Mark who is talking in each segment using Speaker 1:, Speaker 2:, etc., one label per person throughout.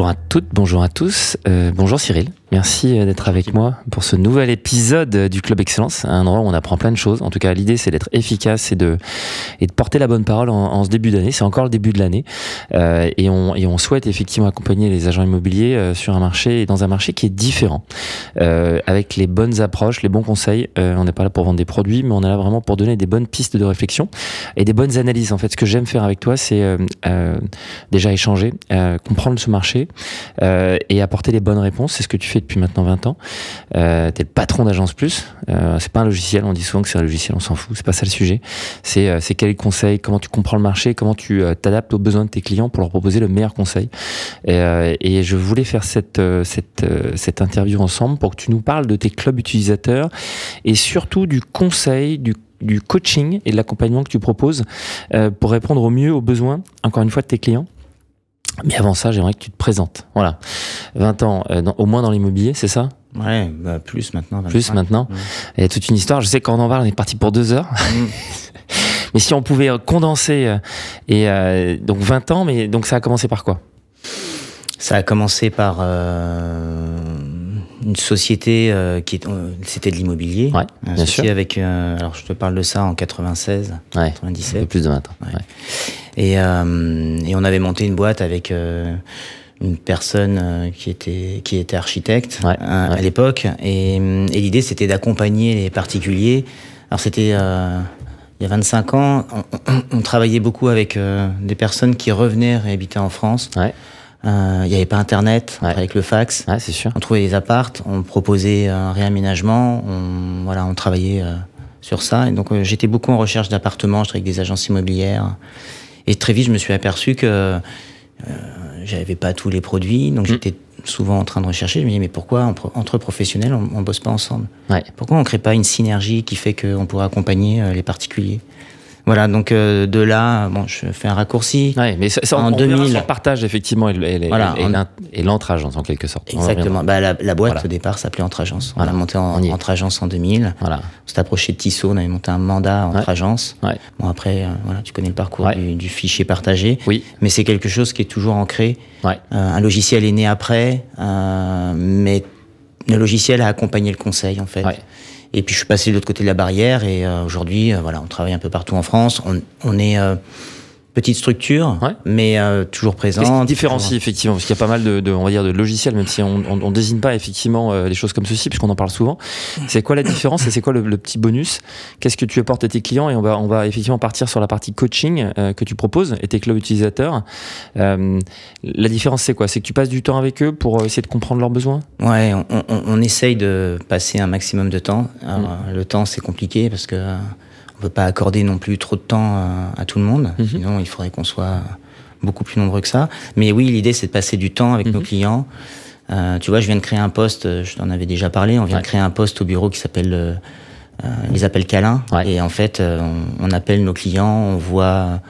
Speaker 1: toujours un toutes, bonjour à tous. Euh, bonjour Cyril, merci euh, d'être avec moi pour ce nouvel épisode euh, du Club Excellence, un endroit où on apprend plein de choses. En tout cas, l'idée c'est d'être efficace et de, et de porter la bonne parole en, en ce début d'année. C'est encore le début de l'année euh, et, on, et on souhaite effectivement accompagner les agents immobiliers sur un marché et dans un marché qui est différent, avec les bonnes approches, les bons conseils. on n'est pas là pour vendre des produits, mais on est là vraiment pour donner des bonnes pistes de réflexion et des bonnes analyses. En fait, ce que j'aime faire avec toi, c'est déjà échanger, comprendre ce marché. Euh, et apporter les bonnes réponses. C'est ce que tu fais depuis maintenant 20 ans. Euh, tu es le patron d'Agence Plus. Euh, c'est pas un logiciel, on dit souvent que c'est un logiciel, on s'en fout, c'est pas ça le sujet. C'est euh, c'est quel conseil, comment tu comprends le marché, comment tu t'adaptes aux besoins de tes clients pour leur proposer le meilleur conseil. Et, je voulais faire cette, cette, interview ensemble pour que tu nous parles de tes clubs utilisateurs et surtout du conseil, du coaching et de l'accompagnement que tu proposes pour répondre au mieux aux besoins, encore une fois, de tes clients mais avant ça, j'aimerais que tu te présentes. Voilà. 20 ans, euh, au moins dans l'immobilier, c'est ça Ouais, bah, plus maintenant. Plus maintenant. Il y a toute une histoire. Je sais qu'en en parle, on est parti pour deux heures. Mm. mais si on pouvait euh, condenser, euh, et donc 20 ans, mais donc ça a commencé par quoi Ça a commencé par une
Speaker 2: société euh, qui était euh, c'était de l'immobilier. Oui, bien sûr. avec, euh, alors je te parle de ça en 96, 97. Un peu plus de 20 ans. Et, on avait monté une boîte avec une personne qui était qui était architecte à, l'époque et, l'idée c'était d'accompagner les particuliers alors c'était il y a 25 ans on, travaillait beaucoup avec des personnes qui revenaient réhabiter en France ouais. Euh, il n'y avait pas Internet avec le fax. c'est sûr. On trouvait des appartes, on proposait euh, un réaménagement, on, voilà, on travaillait euh, sur ça. Et donc j'étais beaucoup en recherche d'appartements, j'étais avec des agences immobilières. Et très vite, je me suis aperçu que j'avais pas tous les produits, donc hmm. j'étais souvent en train de rechercher. Je me disais mais pourquoi entre professionnels on, ne bosse pas ensemble Pourquoi on ne crée pas une synergie qui fait qu'on pourrait accompagner les particuliers voilà, donc euh, de là, bon, je fais un raccourci. Ouais, mais ça, en 2000, partage
Speaker 1: effectivement et,
Speaker 2: lentre en quelque sorte. Exactement. Bah, la, boîte au départ s'appelait Entre-agence. On a monté en, Entre-agence en 2000. On s'est approché de Tissot, on avait monté un mandat Entre-agence. Bon après, euh, voilà, tu connais le parcours du, fichier partagé. Oui. Mais c'est quelque chose qui est toujours ancré. Euh, un logiciel est né après, mais le logiciel a accompagné le conseil en fait. Et puis je suis passé de l'autre côté de la barrière et euh, aujourd'hui, euh, voilà, on travaille un peu partout en France. On, on est euh, petite structure,
Speaker 1: mais euh, toujours présente. Qu'est-ce différencie effectivement Parce qu'il y a pas mal de, on va dire, de logiciels, même si on, on, désigne pas effectivement euh, les choses comme ceci, puisqu'on en parle souvent. C'est quoi la différence et c'est quoi le, petit bonus Qu'est-ce que tu apportes à tes clients Et on va, on va effectivement partir sur la partie coaching euh, que tu proposes et tes clubs utilisateurs. la différence, c'est quoi C'est que tu passes du temps avec eux pour essayer de comprendre leurs besoins
Speaker 2: Ouais, on, on, essaye de passer un maximum de temps. Mmh. Le temps, c'est compliqué parce que on peut pas accorder non plus trop de temps euh, à, tout le monde. Mhm. Sinon, il faudrait qu'on soit beaucoup plus nombreux que ça. Mais oui, l'idée, c'est de passer du temps avec nos mhm. clients. Euh, tu vois, je viens de créer un poste, euh, je t'en avais déjà parlé, on vient de créer un poste au bureau qui s'appelle ils les appels Et en fait, on, appelle nos clients, on voit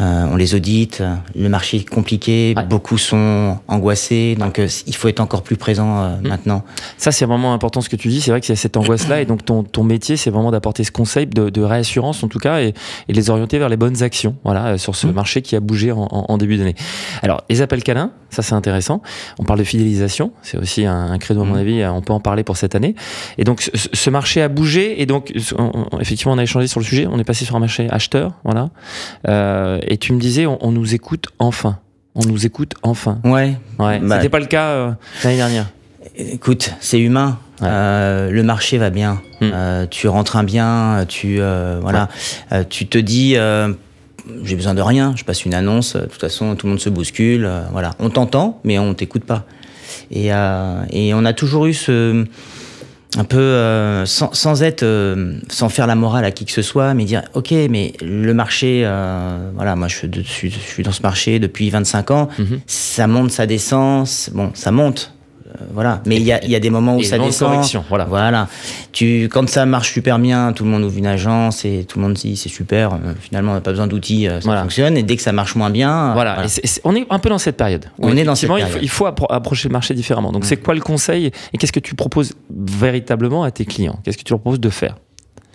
Speaker 2: euh, on les audite, euh, le marché est compliqué,
Speaker 1: beaucoup sont angoissés, donc euh, il faut être encore plus présent hmm. maintenant. Ça, c'est vraiment important ce que tu dis, c'est vrai qu'il y a cette angoisse-là, et donc ton, ton métier, c'est vraiment d'apporter ce concept de, réassurance, en tout cas, et, les orienter vers les bonnes actions, voilà, sur ce hmm. marché qui a bougé en, début d'année. Alors, les appels câlins, ça c'est intéressant. On parle de fidélisation, c'est aussi un, credo, à mon hmm. avis, on peut en parler pour cette année. Et donc, ce, marché a bougé, et donc, effectivement, on a échangé sur le sujet, on est passé sur un marché acheteur, voilà euh, et tu me disais, on, nous écoute enfin. On nous écoute enfin. Ouais. ouais. Bah, C'était pas le cas euh, l'année dernière. Écoute, c'est humain.
Speaker 2: Euh, le marché va bien. Hmm. tu rentres un bien, tu voilà, tu te dis j'ai besoin de rien. Je passe une annonce. De toute façon, tout le monde se bouscule. voilà, on t'entend, mais on t'écoute pas. et, on a toujours eu ce un peu euh, sans, sans, être euh, sans faire la morale à qui que ce soit mais dire ok mais le marché euh, voilà moi je, suis, dans ce marché depuis 25 ans mhm. ça monte ça descend bon ça monte euh, voilà. Mais il y a, des moments où ça descend. Voilà. voilà. Tu, quand ça marche super bien, tout le monde ouvre une agence et tout le monde dit c'est super. Euh, finalement, on n'a pas besoin d'outils, euh, ça fonctionne. Et dès que ça marche moins bien, voilà. on est un peu dans cette
Speaker 1: période. On est dans cette Il faut, approcher le marché différemment. Donc, mm. c'est quoi le conseil et qu'est-ce que tu proposes véritablement à tes clients Qu'est-ce que tu leur proposes de faire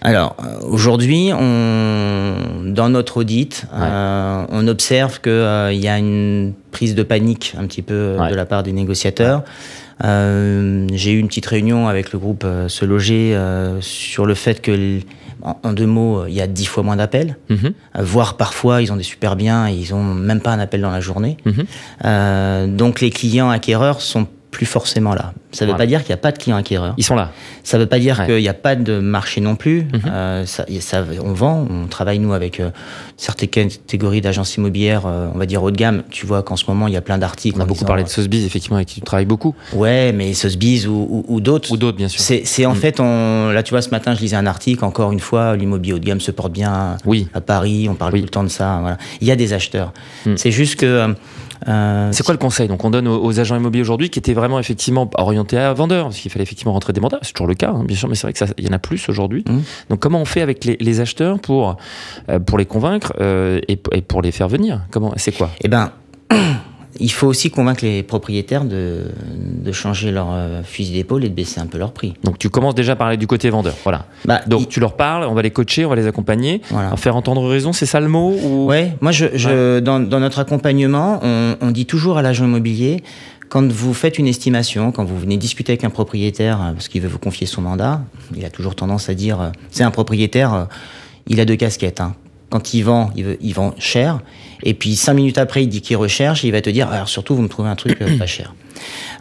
Speaker 1: alors aujourd'hui,
Speaker 2: dans notre audit, on observe qu'il y a une prise de panique un petit peu de la part des négociateurs. Euh, j'ai eu une petite réunion avec le groupe euh, Se Loger euh, sur le fait que, en, deux mots, il y a dix fois moins d'appels, mhm. voire parfois ils ont des super biens et ils n'ont même pas un appel dans la journée. Mhm. donc les clients acquéreurs sont plus forcément là. Ça ne veut pas dire qu'il n'y a pas de clients acquéreurs. Ils sont là. Ça ne veut pas dire qu'il n'y a pas de marché non plus. Mhm. Euh, ça, ça, on vend, on travaille nous avec euh, certaines catégories d'agences immobilières, euh, on va dire haut de gamme. Tu vois qu'en ce moment il y a plein d'articles. On a beaucoup parlé de Sotheby's effectivement avec qui tu travailles beaucoup. Ouais, mais Sotheby's ou, ou, d'autres. Ou d'autres bien sûr. C'est en mm. fait, on, là tu vois ce matin je lisais un article encore une fois, l'immobilier haut de gamme se porte bien.
Speaker 1: À Paris, on parle tout le temps de ça. Il y a des acheteurs. Mm. C'est juste que. C'est quoi le conseil donc on donne aux, agents immobiliers aujourd'hui qui étaient vraiment effectivement orienté à vendeur, parce qu'il fallait effectivement rentrer des mandats, c'est toujours le cas, hein, bien sûr, mais c'est vrai qu'il y en a plus aujourd'hui. Mmh. Donc comment on fait avec les, acheteurs pour, euh, pour les convaincre euh, et, pour les faire venir Comment C'est quoi Eh ben,
Speaker 2: il faut aussi convaincre les propriétaires de, de changer leur euh, fusil d'épaule et de baisser un peu leur
Speaker 1: prix. Donc tu commences déjà à parler du côté vendeur, voilà. Bah, Donc tu leur parles, on va les coacher, on va les accompagner, voilà. faire entendre raison, c'est ça le mot oui, Ouais, moi
Speaker 2: je,
Speaker 1: Dans, dans, notre accompagnement, on, on dit
Speaker 2: toujours à l'agent immobilier, quand vous faites une estimation, quand vous venez discuter avec un propriétaire euh, parce qu'il veut vous confier son mandat, il a toujours tendance à dire, euh, c'est un propriétaire, euh, il a deux casquettes. Hein. Quand il vend, il, veut, vend cher, et puis cinq minutes après, il dit qu'il recherche, et il va te dire, alors surtout, vous me trouvez un truc pas cher.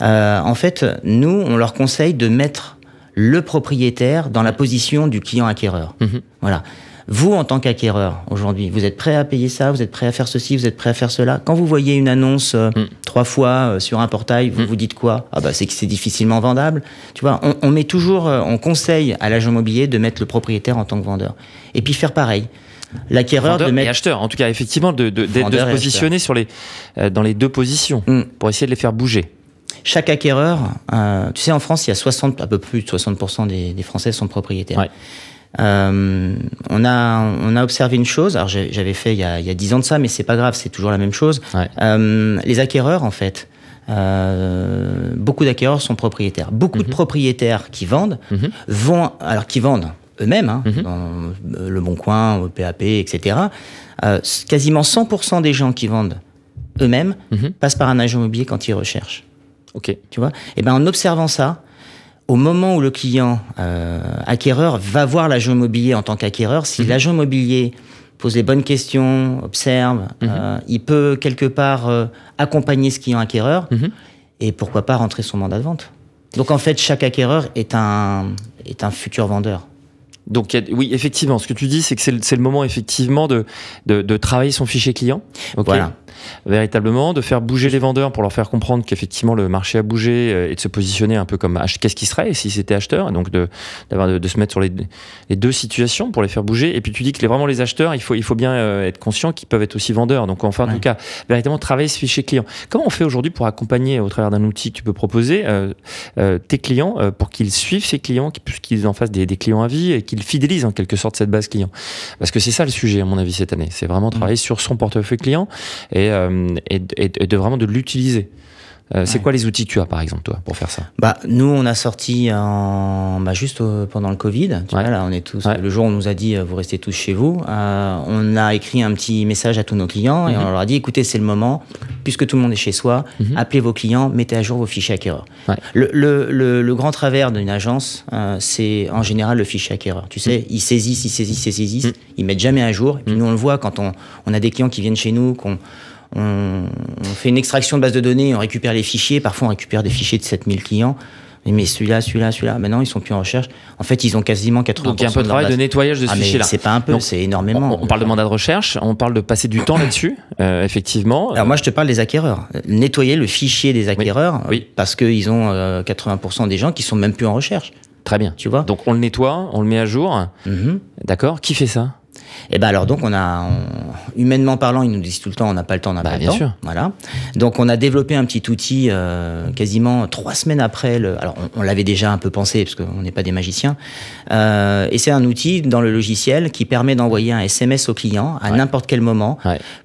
Speaker 2: en fait, nous, on leur conseille de mettre le propriétaire dans la position du client acquéreur. Mmh voilà. Vous, en tant qu'acquéreur, aujourd'hui, vous êtes prêt à payer ça, vous êtes prêt à faire ceci, vous êtes prêt à faire cela. Quand vous voyez une annonce euh, mm. trois fois euh, sur un portail, vous mm. vous dites quoi Ah bah c'est que c'est difficilement vendable. Tu vois, on, met toujours, euh, on conseille à l'agent immobilier de mettre le propriétaire en tant que vendeur. Et puis faire pareil. L'acquéreur de mettre...
Speaker 1: et acheteur, en tout cas effectivement, de, de, se positionner
Speaker 2: sur les, dans les deux positions mm. pour essayer de les faire bouger chaque acquéreur, tu sais, en France, il y a 60, à peu plus de 60% des, des Français sont propriétaires. Euh, on a on a observé une chose. Alors j'avais fait il y a 10 ans de ça, mais c'est pas grave, c'est toujours la même chose. Euh, les acquéreurs en fait. Euh, beaucoup d'acquéreurs sont propriétaires. Beaucoup de mhm. propriétaires qui vendent mhm. vont alors qui vendent eux-mêmes hein, mhm. dans le Bon Coin, au PAP, etc. quasiment 100% des gens qui vendent eux-mêmes passent par un agent immobilier quand ils recherchent. Ok. Tu vois. Et eh ben en observant ça, au moment où le client euh, acquéreur va voir l'agent immobilier en tant qu'acquéreur, si mhm. l'agent immobilier pose les bonnes questions, observe, mhm. euh, il peut quelque part euh, accompagner ce client acquéreur mhm. et pourquoi pas rentrer son mandat de vente. Donc en fait, chaque acquéreur est un, est un futur vendeur.
Speaker 1: Donc oui, effectivement, ce que tu dis, c'est que c'est le, moment effectivement de, de, travailler son fichier client. Voilà véritablement, de faire bouger les vendeurs pour leur faire comprendre qu'effectivement le marché a bougé euh, et de se positionner un peu comme qu'est-ce qui serait si c'était acheteur, et donc de, de, de, se mettre sur les, les, deux situations pour les faire bouger. Et puis tu dis que les, vraiment les acheteurs, il faut, il faut bien euh, être conscient qu'ils peuvent être aussi vendeurs. Donc enfin, en tout cas, véritablement travailler ce fichier client. Comment on fait aujourd'hui pour accompagner au travers d'un outil que tu peux proposer euh, euh tes clients pour qu'ils suivent ces clients, qu'ils en fassent des, des, clients à vie et qu'ils fidélisent en quelque sorte cette base client Parce que c'est ça le sujet à mon avis cette année. C'est vraiment mmh. travailler sur son portefeuille client et euh, et, de vraiment de l'utiliser. Euh, c'est quoi les outils que tu as, par exemple, toi, pour faire ça
Speaker 2: Bah, nous, on a sorti en... Bah, juste pendant le Covid. Tu on est tous. Le jour où on nous a dit, euh, vous restez tous chez vous. on a écrit un petit message à tous nos clients et mhm. on leur a dit, écoutez, c'est le moment, puisque tout le monde est chez soi, mhm. appelez vos clients, mettez à jour vos fichiers acquéreurs. Le, le, grand travers d'une agence, c'est en général le fichier acquéreur. Tu sais, il ils saisissent, ils saisissent, ils saisissent, mhm. ils mettent jamais à jour. Et puis nous, on le voit quand on, on a des clients qui viennent chez nous, qu'on on, fait une extraction de base de données, on récupère les fichiers, parfois on récupère des fichiers de 7000 clients. Mais celui-là, celui-là, celui-là, maintenant ils sont plus en recherche. En fait, ils ont quasiment 80%. Donc il y a un peu de travail de nettoyage de ce ah, fichier-là. C'est pas un peu, c'est énormément. On, parle de mandat de recherche, on parle de passer du temps là-dessus, euh, effectivement. Alors moi, je te parle des acquéreurs. Nettoyer le fichier des acquéreurs, parce qu'ils ont 80% euh, des gens qui sont même plus en recherche. Très bien. Tu vois Donc on le nettoie, on le met à jour. Mm-hmm. D'accord Qui fait ça et eh ben alors donc on a, humainement parlant, ils nous disent tout le temps, on n'a pas le temps, on bah, bien Sûr. Voilà. Donc on a développé un petit outil euh, quasiment trois semaines après. Le, alors on, l'avait déjà un peu pensé parce qu'on n'est pas des magiciens. Euh, et c'est un outil dans le logiciel qui permet d'envoyer un SMS au client à n'importe quel moment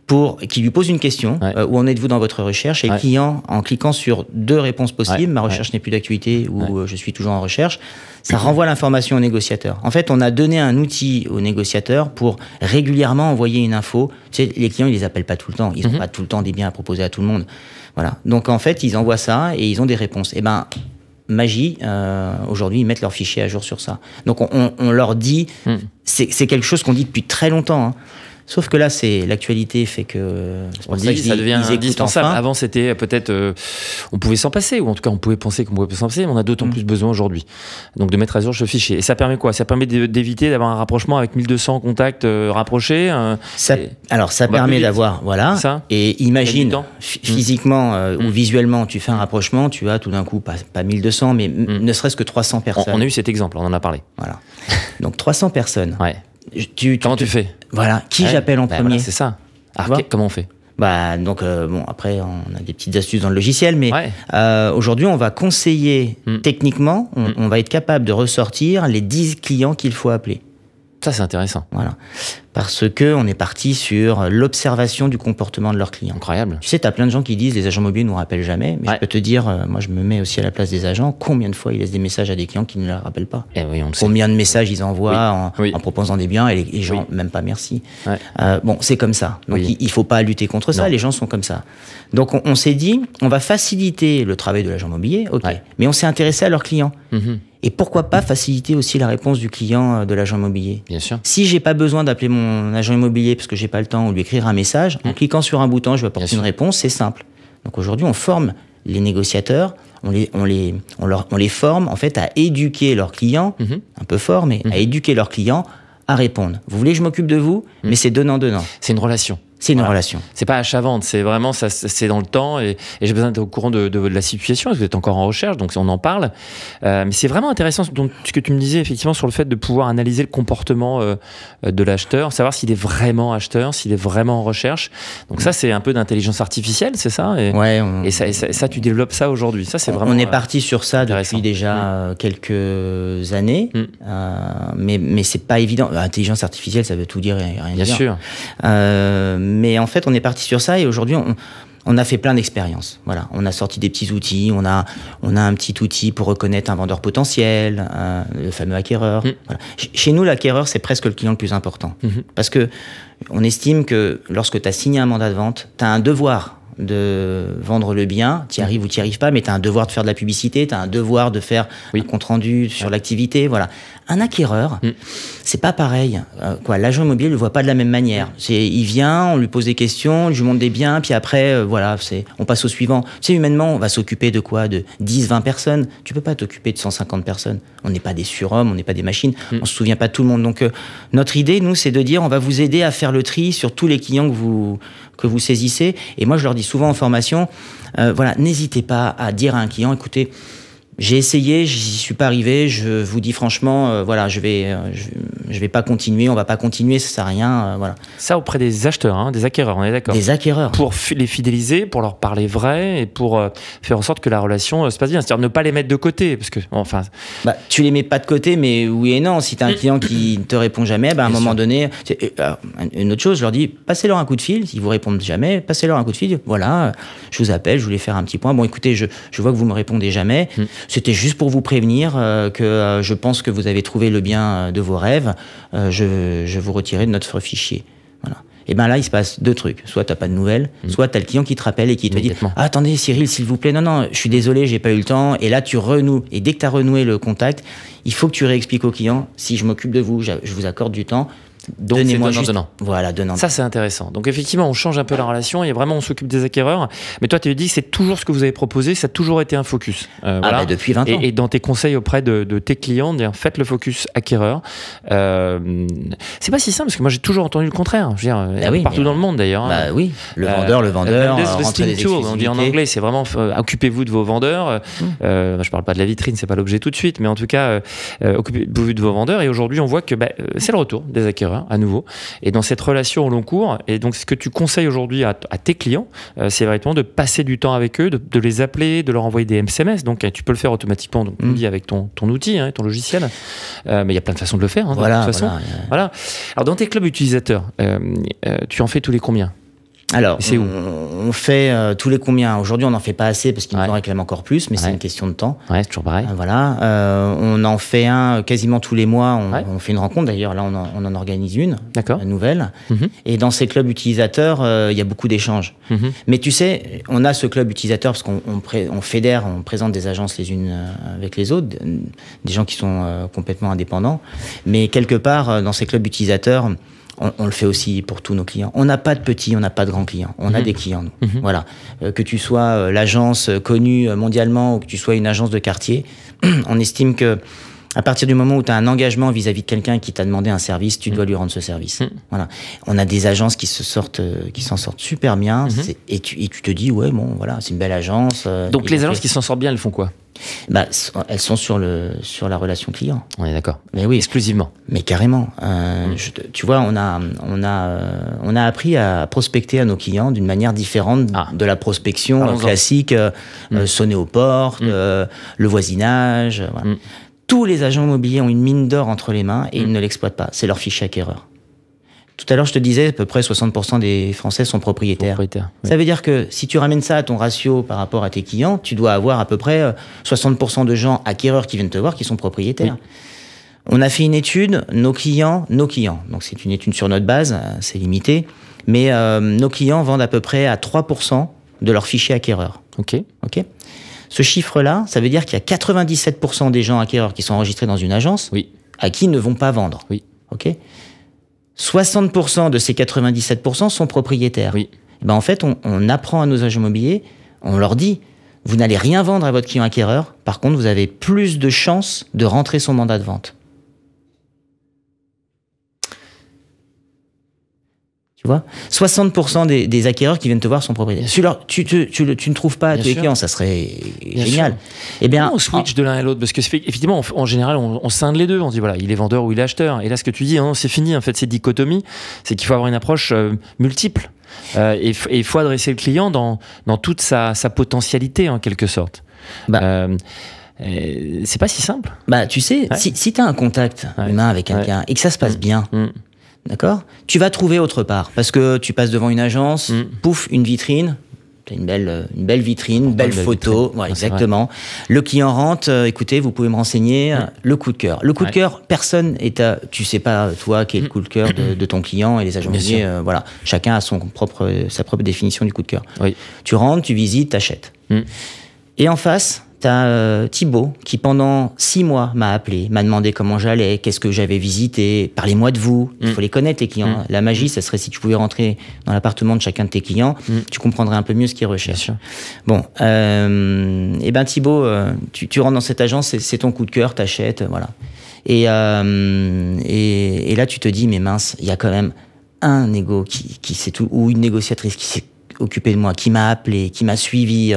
Speaker 2: pour qui lui pose une question euh, où en êtes-vous dans votre recherche et le client en cliquant sur deux réponses possibles, ma recherche n'est plus d'actualité ou je suis toujours en recherche, ça renvoie l'information au négociateur. En fait, on a donné un outil au négociateur pour régulièrement envoyer une info. les clients, ils les appellent pas tout le temps. Ils n'ont mhm. pas tout le temps des biens à proposer à tout le monde. Voilà. Donc, en fait, ils envoient ça et ils ont des réponses. Et eh ben, magie, euh, aujourd'hui, ils mettent leur fichier à jour sur ça. Donc, on, leur dit, mhm. c'est quelque chose qu'on dit depuis très longtemps.
Speaker 1: Hein. Sauf que là, c'est l'actualité fait que. On dit ça devient indispensable. Avant, c'était peut-être. Euh, on pouvait s'en passer, ou en tout cas, on pouvait penser qu'on pouvait s'en passer, mais on a d'autant mm. plus besoin aujourd'hui. Donc, de mettre à jour ce fichier. Et ça permet quoi Ça permet d'éviter d'avoir un rapprochement avec 1200 contacts euh, rapprochés. Euh, alors, ça permet d'avoir. Voilà. Ça, et imagine, mm. physiquement
Speaker 2: ou mm. visuellement, tu fais un rapprochement, tu as tout d'un coup, pas, 1200, mais ne serait-ce que 300 personnes. On, on, a eu cet exemple, on en a parlé. Voilà. Donc, 300 personnes. Ouais comment tu, fais Voilà, qui j'appelle en bah, premier C'est ça. comment on fait bah, donc euh, bon après on a des petites astuces dans le logiciel mais euh, aujourd'hui on va conseiller hmm. techniquement on, hmm. on, va être capable de ressortir les 10 clients qu'il faut appeler ça c'est intéressant voilà parce que on est parti sur l'observation du comportement de leurs clients. Incroyable. Tu sais, t'as plein de gens qui disent les agents mobiles nous rappellent jamais, mais je peux te dire, euh, moi je me mets aussi à la place des agents, combien de fois ils laissent des messages à des clients qui ne les rappellent pas eh oui, on Combien de messages ils envoient En, proposant des biens et les, gens gens, même pas merci. Euh, bon, c'est comme ça. Donc il, ne faut pas lutter contre ça, les gens sont comme ça. Donc on, s'est dit, on va faciliter le travail de l'agent immobilier, ok, mais on s'est intéressé à leurs clients. Mm-hmm. Et pourquoi pas faciliter aussi la réponse du client euh, de l'agent immobilier Bien sûr. Si j'ai pas besoin d'appeler mon agent immobilier parce que j'ai pas le temps ou lui écrire un message, en mmh. cliquant sur un bouton, je vais apporter une réponse, c'est simple. Donc aujourd'hui, on forme les négociateurs, on les, on les, on les forme en fait à éduquer leurs clients, mmh un peu fort, mais mmh à éduquer leurs clients à répondre. Vous voulez que je m'occupe de vous, mais
Speaker 1: c'est donnant-donnant. C'est une relation. C'est une relation. C'est pas achat-vente, c'est vraiment ça, c'est dans le temps et, j'ai besoin d'être au courant de, la situation. Parce que vous êtes encore en recherche, donc on en parle. Euh, mais c'est vraiment intéressant ce, ce, que tu me disais effectivement sur le fait de pouvoir analyser le comportement euh, euh, de l'acheteur, savoir s'il est vraiment acheteur, s'il est vraiment en recherche. Donc ça, c'est un peu d'intelligence artificielle, c'est ça et, ouais, et, ça, tu développes ça aujourd'hui. Ça, c'est vraiment. On est parti sur ça depuis déjà quelques
Speaker 2: années, mm. mais mais c'est pas évident. intelligence artificielle, ça veut tout dire et rien dire. Bien sûr mais en fait, on est parti sur ça et aujourd'hui, on, a fait plein d'expériences. Voilà, on a sorti des petits outils, on a, on a un petit outil pour reconnaître un vendeur potentiel, euh, le fameux acquéreur. Mm. Chez nous, l'acquéreur, c'est presque le client le plus important. Mm-hmm. Parce que on estime que lorsque tu as signé un mandat de vente, tu as un devoir de vendre le bien, tu y mm. arrives ou tu n'y arrives pas, mais tu as un devoir de faire de la publicité, tu as un devoir de faire le un compte-rendu sur l'activité. Voilà. Un acquéreur, mm c'est pas pareil. Euh, quoi, l'agent immobilier ne le voit pas de la même manière. C'est, il vient, on lui pose des questions, je lui montre des biens, puis après, euh, voilà, c'est, on passe au suivant. Tu humainement, on va s'occuper de quoi De 10, 20 personnes. Tu peux pas t'occuper de 150 personnes. On n'est pas des surhommes, on n'est pas des machines, on mm. on se souvient pas de tout le monde. Donc, euh, notre idée, nous, c'est de dire, on va vous aider à faire le tri sur tous les clients que vous, que vous saisissez. Et moi, je leur dis souvent en formation, voilà, n'hésitez pas à dire à un client, écoutez, j'ai essayé, j'y suis pas arrivé. Je vous dis franchement, euh, voilà, je vais, euh, je, vais pas continuer. On va pas continuer, ça sert à rien, euh, voilà.
Speaker 1: Ça auprès des acheteurs, hein, des acquéreurs, on est d'accord. Des acquéreurs. Pour les fidéliser, pour leur parler vrai et pour faire en sorte que la relation se passe bien. C'est-à-dire ne pas les mettre de côté, parce que enfin. Bah, tu les mets pas de côté, mais oui et non. Si tu as un client qui ne te répond jamais, bah, à un moment donné,
Speaker 2: une autre chose, je leur dis, passez-leur un coup de fil. S'ils vous répondent jamais, passez-leur un coup de fil. Voilà, je vous appelle, je voulais faire un petit point. Bon, écoutez, je, vois que vous me répondez jamais. Hmm. C'était juste pour vous prévenir euh, que euh, je pense que vous avez trouvé le bien euh, de vos rêves. je, je vous retirer de notre fichier. Voilà et ben là il se passe deux trucs soit tu n'as pas de nouvelles mm. soit soit as le client qui te rappelle et qui te dit ah, attendez Cyril s'il vous plaît non non je suis désolé j'ai pas eu le temps et là tu renoues et dès que tu as renoué le contact
Speaker 1: il faut que tu réexpliques au client si je m'occupe de vous je vous accorde du temps donnez-moi juste. Voilà, donnant. Ça c'est intéressant. Donc effectivement, on change un peu la relation et vraiment on s'occupe des acquéreurs. Mais toi, tu dis que c'est toujours ce que vous avez proposé, ça a toujours été un focus. Euh, ah, depuis Et, dans tes conseils auprès de, tes clients, dire, faites le focus acquéreur. Euh, c'est pas si simple parce que moi j'ai toujours entendu le contraire. Bah partout dans le monde d'ailleurs. Hein. Bah oui, le euh, vendeur, le vendeur. on dit en anglais, c'est vraiment occupez-vous de vos vendeurs. je mmh. bah, je parle pas de la vitrine, c'est pas l'objet tout de suite, mais en tout cas, occupez-vous de vos vendeurs. Et aujourd'hui, on voit que bah, c'est le retour des acquéreurs à nouveau. Et dans cette relation au long cours, et donc ce que tu conseilles aujourd'hui à, tes clients, euh, c'est véritablement de passer du temps avec eux, de, les appeler, de leur envoyer des SMS. Donc tu peux le faire automatiquement, donc mm. avec ton, ton outil, hein, ton logiciel. Euh, mais il y a plein de façons de le faire. Hein, de toute façon. voilà. Alors dans tes clubs utilisateurs, euh, tu en fais tous les combien alors, on, fait euh, tous les combien Aujourd'hui,
Speaker 2: on n'en fait pas assez parce qu'ils nous en réclament encore plus, mais c'est une question de temps. Ouais, c'est toujours pareil. Euh, voilà. Euh, on en fait un quasiment tous les mois. On, fait une rencontre d'ailleurs. Là, on en, organise une, nouvelle. Mhm. Et dans ces clubs utilisateurs, il y a beaucoup d'échanges. Mhm. Mais tu sais, on a ce club utilisateur parce qu'on fédère, on présente des agences les unes avec les autres, des gens qui sont complètement indépendants. Mais quelque part, dans ces clubs utilisateurs, on, le fait aussi pour tous nos clients. On n'a pas de petits, on n'a pas de grands clients. On a mhm. des clients, nous. Mhm. Voilà. Euh, que tu sois euh, l'agence euh, connue mondialement ou que tu sois une agence de quartier, on estime que à partir du moment où tu as un engagement vis-à-vis de quelqu'un qui t'a demandé un service, tu mhm. dois lui rendre ce service. Voilà. On a des agences qui se sortent, qui s'en sortent super bien, et tu, te dis ouais bon voilà c'est une belle agence. Donc les agences qui s'en sortent bien, elles font quoi bah, elles sont sur le sur la relation client. On est d'accord. Mais oui, exclusivement. Mais carrément. Euh, mm. tu vois, on a on a euh, on a appris à prospecter à nos clients d'une manière différente ah. de la prospection classique, euh, mm. sonner aux portes, mm. le voisinage. Tous les agents immobiliers ont une mine d'or entre les mains et ils ne l'exploitent pas. C'est leur fichier acquéreur. Tout à l'heure, je te disais, à peu près 60% des Français sont propriétaires. Ça veut dire que si tu ramènes ça à ton ratio par rapport à tes clients, tu dois avoir à peu près 60% euh, de gens acquéreurs qui viennent te voir qui sont propriétaires. On a fait une étude, nos clients, nos clients. Donc c'est une étude sur notre base, euh, c'est limité. Mais euh, nos clients vendent à peu près à 3% de leurs fichiers acquéreurs. OK. OK. Ce chiffre-là, ça veut dire qu'il y a 97% des gens acquéreurs qui sont enregistrés dans une agence oui. à qui ne vont pas vendre. Oui. OK 60% de ces 97% sont propriétaires. Oui. Eh ben en fait, on, on, apprend à nos agents immobiliers, on leur dit, vous n'allez rien vendre à votre client acquéreur, par contre, vous avez plus de chances de rentrer son mandat de vente. 60% des, acquéreurs qui viennent te voir sont propriétaires. Tu, tu, ne trouves pas bien tes clients,
Speaker 1: ça serait génial. Eh bien, on switch de l'un à l'autre Parce que, effectivement, en général, on, on, scinde les deux. On dit, voilà, il est vendeur ou il est acheteur. Et là, ce que tu dis, hein, c'est fini, en fait, cette dichotomie. C'est qu'il faut avoir une approche euh, multiple. Euh, et il faut adresser le client dans, toute sa, potentialité, en quelque sorte. Bah. Euh, c'est pas si simple. Bah, tu sais,
Speaker 2: si, tu as un contact humain avec quelqu'un et que ça se passe mm. bien, mm. D'accord Tu vas trouver autre part. Parce que tu passes devant une agence, mm. pouf, une vitrine. une belle, une belle vitrine, belle, photo. Ah, exactement. Le client rentre, euh, écoutez, vous pouvez me renseigner. Mm. Le coup de cœur. Le coup de cœur, personne est à. Tu sais pas, toi, qui est le mm. coup de cœur de, ton client et les agents euh, voilà. Chacun a son propre, sa propre définition du coup de cœur. Tu rentres, tu visites, tu achètes Et en face, T'as euh, Thibaut qui pendant six mois m'a appelé, m'a demandé comment j'allais, qu'est-ce que j'avais visité, parlez-moi de vous. Il mm. faut les connaître les clients. Mm. La magie, ça serait si tu pouvais rentrer dans l'appartement de chacun de tes clients, mm. tu comprendrais un peu mieux ce qu'ils recherchent. Bon, et euh, eh ben Thibaut, euh, tu, rentres dans cette agence, c'est ton coup de cœur, t'achètes, voilà. Et, et, là tu te dis mais mince, il y a quand même un égo qui, qui tout ou une négociatrice qui s'est occupée de moi, qui m'a appelé, qui m'a suivi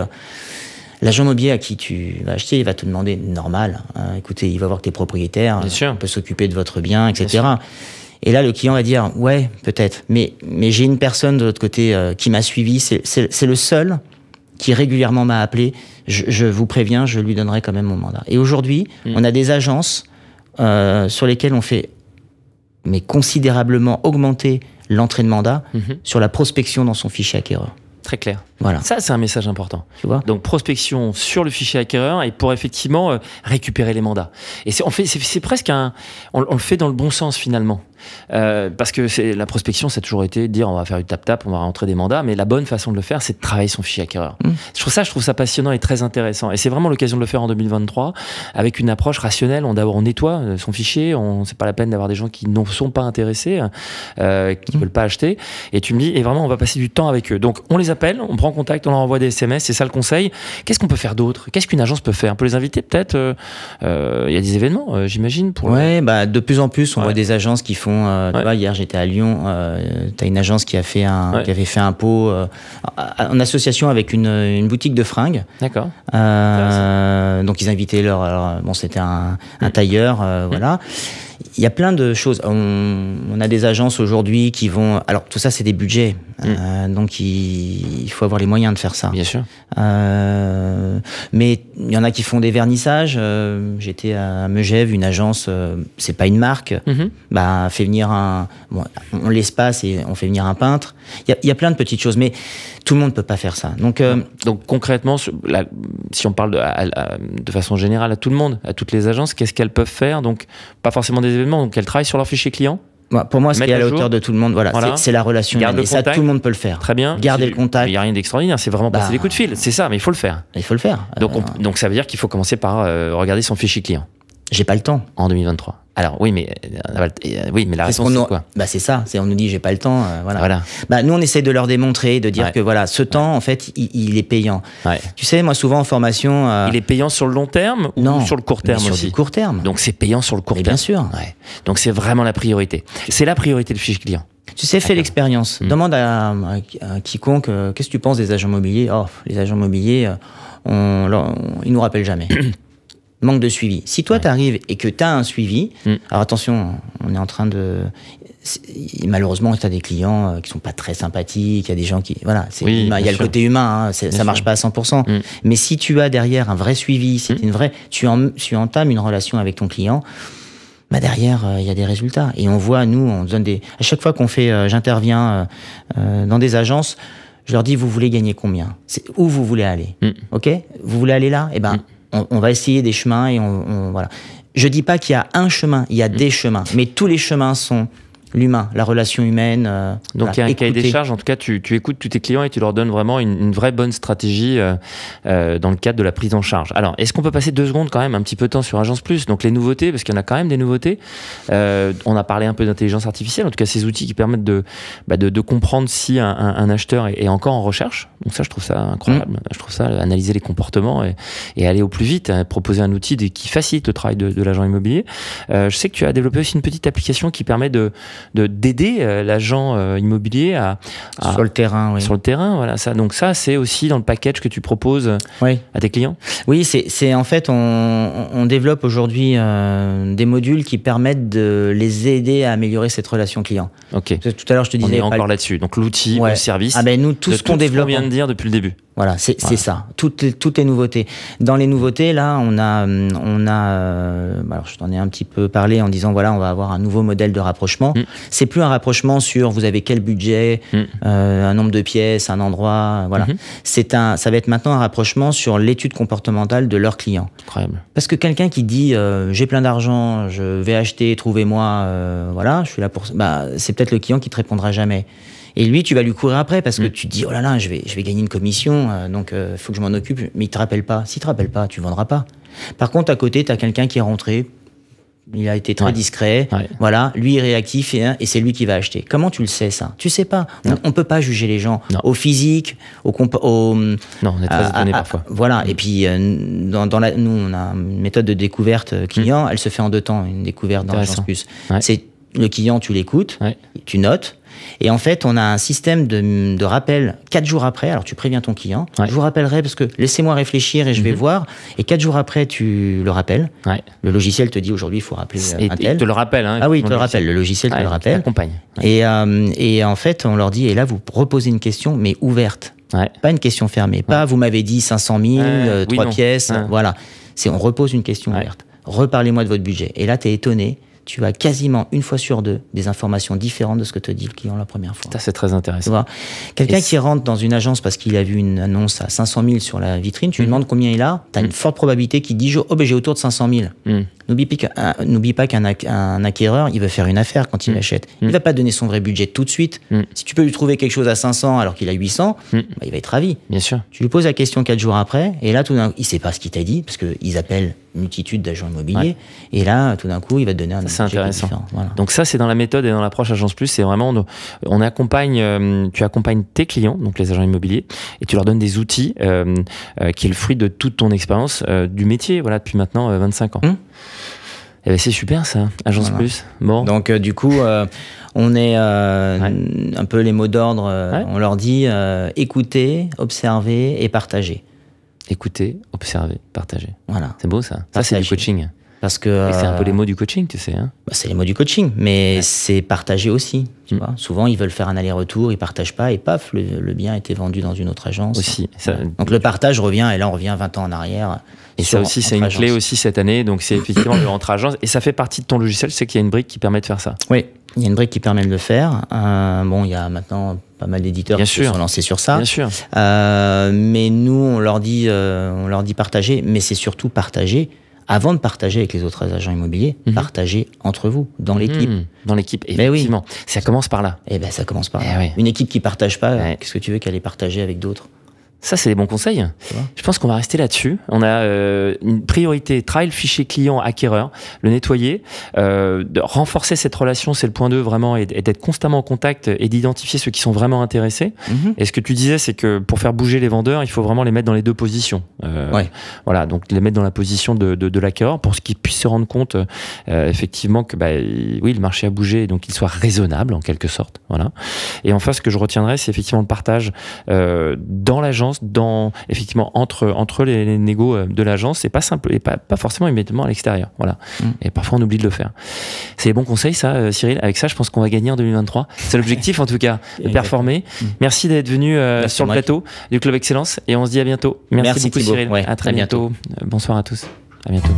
Speaker 2: L'agent immobilier à qui tu vas acheter, il va te demander, normal, hein, écoutez, il va voir que tu es propriétaire, on peut s'occuper de votre bien, etc. et là, le client va dire, ouais, peut-être, mais, mais j'ai une personne de l'autre côté euh, qui m'a suivi, c'est le seul qui régulièrement m'a appelé, je, vous préviens, je lui donnerai quand même mon mandat. Et aujourd'hui, hmm. on a des agences euh, sur lesquelles on fait mais considérablement augmenter l'entrée de mandat mhm. sur la prospection dans son fichier acquéreur.
Speaker 1: Très clair. Voilà. Ça, c'est un message important. Tu vois Donc, prospection sur le fichier acquéreur et pour effectivement euh, récupérer les mandats. Et c'est, on fait, c'est, presque un, on, le fait dans le bon sens finalement. Euh, parce que c'est, la prospection, ça a toujours été dire on va faire du tap-tap, on va rentrer des mandats, mais la bonne façon de le faire, c'est de travailler son fichier acquéreur. Mmh. Je trouve ça, je trouve ça passionnant et très intéressant. Et c'est vraiment l'occasion de le faire en 2023 avec une approche rationnelle. On d'abord on nettoie euh, son fichier, on, c'est pas la peine d'avoir des gens qui ne sont pas intéressés, euh, qui ne mmh. veulent pas acheter. Et tu me dis, et vraiment, on va passer du temps avec eux. Donc, on les appelle, on prend contact, on leur envoie des SMS, c'est ça le conseil. Qu'est-ce qu'on peut faire d'autre Qu'est-ce qu'une agence peut faire On peut les inviter peut-être euh, euh, Il y a des événements, euh, j'imagine. Pour bah, de plus en plus, on voit des agences qui font. hier j'étais à Lyon,
Speaker 2: tu as une agence qui a fait un, avait fait un pot en association avec une, boutique de fringues. D'accord. donc ils invitaient leur, bon c'était un, tailleur, voilà il y a plein de choses. On, a des agences aujourd'hui qui vont. Alors, tout ça, c'est des budgets. Mm. Euh, donc, il, faut avoir les moyens de faire ça. Bien sûr. Euh, mais il y en a qui font des vernissages. Euh, j'étais à Megève, une agence, c'est pas une marque. Mm-hmm. Bah, fait venir un. on l'espace et on fait venir un peintre. Il y, a, y, a, plein de petites choses, mais tout le monde peut pas faire ça. Donc, donc concrètement,
Speaker 1: si on parle de, de façon générale à tout le monde, à toutes les agences, qu'est-ce qu'elles peuvent faire Donc, pas forcément des événements donc elles travaillent sur leur fichier client bah, pour moi, ce qui est à la hauteur de tout le monde, voilà, c'est la relation. et ça, tout le monde peut le faire. Très bien. Garder le contact. Il n'y a rien d'extraordinaire, c'est vraiment passer bah. des coups de fil. C'est ça, mais il faut le faire. Il faut le faire. Donc, euh. donc ça veut dire qu'il faut commencer par euh, regarder son fichier client j'ai pas le temps en 2023. Alors oui, mais euh, euh, oui, mais la réponse c'est quoi
Speaker 2: Bah c'est ça. C'est on nous dit j'ai pas le temps. Euh, voilà. Bah nous on essaie de leur démontrer, de dire que voilà, ce temps en fait il, est payant.
Speaker 1: Tu sais, moi souvent en formation, il est payant sur le long terme ou non, sur le court terme aussi. Sur le court terme. Donc c'est payant sur le court terme. Bien sûr. Donc c'est vraiment la priorité. C'est la priorité de fiche client. Tu sais, fais
Speaker 2: l'expérience. Hmm. Demande à, quiconque qu'est-ce que tu penses des agents immobiliers. Oh, les agents immobiliers, on, on, ils nous rappellent jamais. manque de suivi. Si toi, tu arrives et que tu as un suivi, mm. alors attention, on est en train de. Malheureusement, tu as des clients euh, qui sont pas très sympathiques, il y a des gens qui. Voilà, il y a le côté humain, hein, ça marche pas à 100%. Mm. Mais si tu as derrière un vrai suivi, c'est mm. une vraie, tu, entames une relation avec ton client, bah derrière, euh, il y a des résultats. Et on voit, nous, on donne des. À chaque fois qu'on fait, euh, j'interviens dans des agences, je leur dis, vous voulez gagner combien c'est Où vous voulez aller Ok Vous voulez aller là Eh ben on, va essayer des chemins et on, on voilà. Je dis pas qu'il y a un chemin, il y a mm. des chemins, mais tous les chemins sont l'humain, la relation humaine. Euh, Donc il y a un cahier des charges,
Speaker 1: en tout cas tu, tu, écoutes tous tes clients et tu leur donnes vraiment une, une vraie bonne stratégie euh, euh, dans le cadre de la prise en charge. Alors est-ce qu'on peut passer deux secondes quand même, un petit peu de temps sur Agence Plus Donc les nouveautés, parce qu'il y en a quand même des nouveautés. on a parlé un peu d'intelligence artificielle, en tout cas ces outils qui permettent de, bah, de, comprendre si un, acheteur est, encore en recherche. Donc ça je trouve ça incroyable, mm. je trouve ça analyser les comportements et, aller au plus vite, hein, proposer un outil qui facilite le travail de l'agent immobilier. je sais que tu as développé aussi une petite application qui permet de de d'aider euh, l'agent euh, immobilier à, sur le terrain, oui. sur le terrain, voilà ça. Donc ça, c'est aussi dans le package que tu proposes à tes clients. Oui, c'est en fait on, développe aujourd'hui euh,
Speaker 2: des modules qui permettent de les aider à améliorer cette relation client. Ok. Tout à l'heure, je te disais. On est encore
Speaker 1: là-dessus. Donc l'outil, le service. Ah ben nous, tout ce qu'on développe. Ce vient de dire depuis le début. Voilà,
Speaker 2: c'est ça. Toutes les, nouveautés. Dans les nouveautés, là, on a, euh, on a, euh, bah, alors je t'en ai un petit peu parlé en disant voilà, on va avoir un nouveau modèle de rapprochement. Mm. C'est plus un rapprochement sur vous avez quel budget, mm. euh, un nombre de pièces, un endroit, voilà. Mm-hmm. C'est un, ça va être maintenant un rapprochement sur l'étude comportementale de leur client. Incroyable. Parce que quelqu'un qui dit j'ai plein d'argent, je vais acheter, trouvez-moi, voilà, je suis là pour, bah, c'est peut-être le client qui te répondra jamais. Et lui, tu vas lui courir après parce que mm. tu te dis, oh là là, je vais, je vais gagner une commission, euh, donc il euh, faut que je m'en occupe. Mais il te rappelle pas. S'il te rappelle pas, tu vendras pas. Par contre, à côté, tu as quelqu'un qui est rentré. Il a été très discret. Voilà, lui est réactif et, hein, et c'est lui qui va acheter. Comment tu le sais ça Tu sais pas. On, ne peut pas juger les gens au physique, au, Non, on est très étonné parfois. Voilà. Mm. Et puis euh, dans, la, nous, on a une méthode de découverte client. Mm. Elle se fait en deux temps. Une découverte dans l'agence plus. C'est le client, tu l'écoutes, tu notes et en fait, on a un système de, rappel quatre jours après. Alors, tu préviens ton client. Je vous rappellerai parce que laissez-moi réfléchir et je vais mhm. voir. Et quatre jours après, tu le rappelles. Le logiciel te dit aujourd'hui, il faut rappeler Il euh, te le
Speaker 1: rappelle. Hein, ah oui, il te le rappelle.
Speaker 2: Le logiciel te le rappelle. Et, euh, et en fait, on leur dit, et là, vous reposez une question, mais ouverte. Pas une question fermée. Pas, vous m'avez dit 500 000, 3 pièces. Voilà. C'est, on repose une question ouverte. Reparlez-moi de votre budget. Et là, tu es étonné tu as quasiment une fois sur deux des informations différentes de ce que te dit le client la première fois. Ça, c'est très intéressant. Quelqu'un qui rentre dans une agence parce qu'il a vu une annonce à 500 000 sur la vitrine, tu lui mhm. demandes combien il a, tu as une mhm. forte probabilité qu'il dise oh, ben, j'ai autour de 500 000. N'oublie pas qu'un acquéreur, il veut faire une affaire quand il mm. achète. Mm. Il ne va pas donner son vrai budget tout de suite. Mm. Si tu peux lui trouver quelque chose à 500 alors qu'il a 800, bah, il va être ravi. Bien sûr. Tu lui poses la question quatre jours après, et là, tout d'un coup, il ne sait pas ce qu'il t'a dit, parce qu'ils appellent multitude d'agents immobiliers. Et là, tout d'un
Speaker 1: coup, il va te donner un C'est intéressant. Donc ça, c'est dans la méthode et dans l'approche Agence Plus. C'est vraiment, on, accompagne, euh, tu accompagnes tes clients, donc les agents immobiliers, et tu leur donnes des outils euh, euh, qui est le fruit de toute ton expérience du métier, voilà, depuis maintenant 25 ans. Mmh. Eh ben, c'est super ça, Agence Plus. Bon. Donc euh, du coup, euh, on est euh, un
Speaker 2: peu les mots d'ordre. On leur dit écoutez, observer et partager.
Speaker 1: Écoutez, observer, partager. Voilà. C'est beau ça. Ça c'est du coaching que. c'est un peu euh, les mots
Speaker 2: du coaching, tu sais. Hein. Bah, c'est les mots du coaching, mais c'est partagé aussi. Mm. Souvent, ils veulent faire un aller-retour, ils partagent pas, et paf, le, bien a été vendu dans une autre agence. Aussi. Donc le partage revient,
Speaker 1: et là, on revient 20 ans en arrière. Et ça aussi, c'est une clé aussi cette année. Donc c'est effectivement le entre agence Et ça fait partie de ton logiciel, c'est qu'il y a une brique qui permet de faire ça. Oui, il y a une brique qui permet de le faire. Euh, bon, il y a
Speaker 2: maintenant pas mal d'éditeurs qui se sont lancés sur ça. Bien sûr. Euh, mais nous, on leur dit, on leur dit partager, mais c'est surtout partager avant de partager avec les autres agents immobiliers, mhm. partagez entre vous, dans mhm. l'équipe. Dans l'équipe, effectivement. Ça commence par là. Eh ben, ça commence par eh
Speaker 1: là. Une équipe qui partage pas, qu'est-ce que tu veux qu'elle ait partagé avec d'autres ça, c'est des bons conseils. Je pense qu'on va rester là-dessus. On a euh, une priorité trial, fichier client, acquéreur, le nettoyer, euh, renforcer cette relation, c'est le point 2 vraiment, et, d'être constamment en contact et d'identifier ceux qui sont vraiment intéressés. Mhm. Et ce que tu disais, c'est que pour faire bouger les vendeurs, il faut vraiment les mettre dans les deux positions. Euh, voilà, donc les mettre dans la position de, de, l'acquéreur pour qu'ils puissent se rendre compte effectivement que, bah, oui, le marché a bougé, donc qu'ils soient raisonnables en quelque sorte. Voilà. Et enfin, ce que je retiendrai, c'est effectivement le partage dans l'agence dans effectivement entre entre les, négos euh, de l'agence c'est pas simple et pas, forcément immédiatement à l'extérieur voilà mm. et parfois on oublie de le faire c'est des bons conseils ça euh, Cyril avec ça je pense qu'on va gagner en 2023 c'est l'objectif en tout cas de performer mm. merci d'être venu euh, sur le plateau du club excellence et on se dit à bientôt merci, beaucoup Cyril à très bientôt. bientôt. bonsoir à tous à bientôt